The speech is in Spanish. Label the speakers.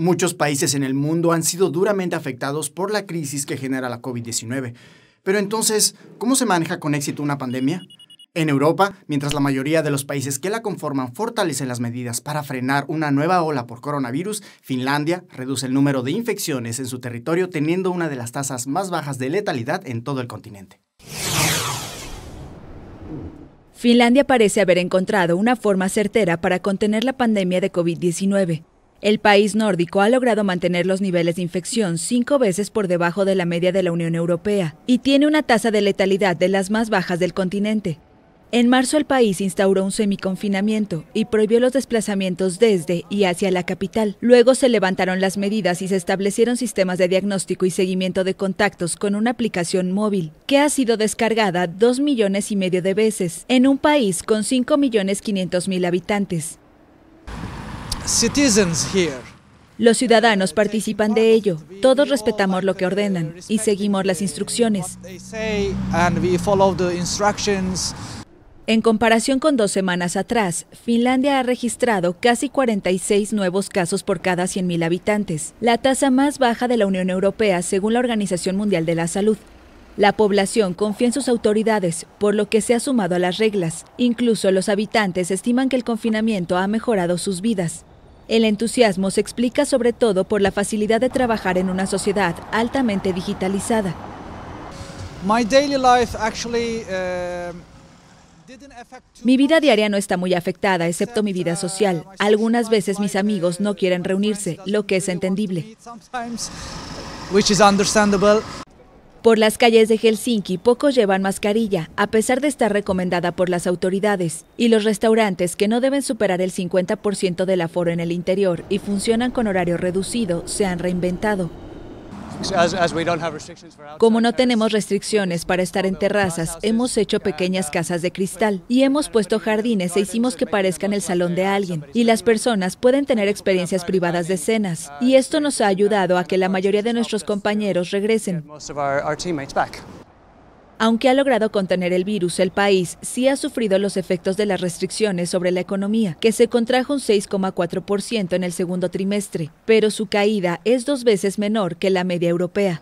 Speaker 1: Muchos países en el mundo han sido duramente afectados por la crisis que genera la COVID-19. Pero entonces, ¿cómo se maneja con éxito una pandemia? En Europa, mientras la mayoría de los países que la conforman fortalecen las medidas para frenar una nueva ola por coronavirus, Finlandia reduce el número de infecciones en su territorio teniendo una de las tasas más bajas de letalidad en todo el continente.
Speaker 2: Finlandia parece haber encontrado una forma certera para contener la pandemia de COVID-19. El país nórdico ha logrado mantener los niveles de infección cinco veces por debajo de la media de la Unión Europea y tiene una tasa de letalidad de las más bajas del continente. En marzo el país instauró un semiconfinamiento y prohibió los desplazamientos desde y hacia la capital. Luego se levantaron las medidas y se establecieron sistemas de diagnóstico y seguimiento de contactos con una aplicación móvil, que ha sido descargada dos millones y medio de veces, en un país con 5.500.000 habitantes. Los ciudadanos participan de ello. Todos respetamos lo que ordenan y seguimos las instrucciones. En comparación con dos semanas atrás, Finlandia ha registrado casi 46 nuevos casos por cada 100.000 habitantes, la tasa más baja de la Unión Europea según la Organización Mundial de la Salud. La población confía en sus autoridades, por lo que se ha sumado a las reglas. Incluso los habitantes estiman que el confinamiento ha mejorado sus vidas. El entusiasmo se explica sobre todo por la facilidad de trabajar en una sociedad altamente digitalizada. Eh, mi vida diaria no está muy afectada, excepto mi vida social. Uh, Algunas veces mis amigos no quieren reunirse, lo que es entendible. Por las calles de Helsinki pocos llevan mascarilla, a pesar de estar recomendada por las autoridades, y los restaurantes que no deben superar el 50% del aforo en el interior y funcionan con horario reducido se han reinventado. Como no tenemos restricciones para estar en terrazas, hemos hecho pequeñas casas de cristal y hemos puesto jardines e hicimos que parezcan el salón de alguien. Y las personas pueden tener experiencias privadas de cenas. Uh, y esto nos ha uh, ayudado a que la mayoría de nuestros uh, compañeros regresen. Aunque ha logrado contener el virus, el país sí ha sufrido los efectos de las restricciones sobre la economía, que se contrajo un 6,4% en el segundo trimestre, pero su caída es dos veces menor que la media europea.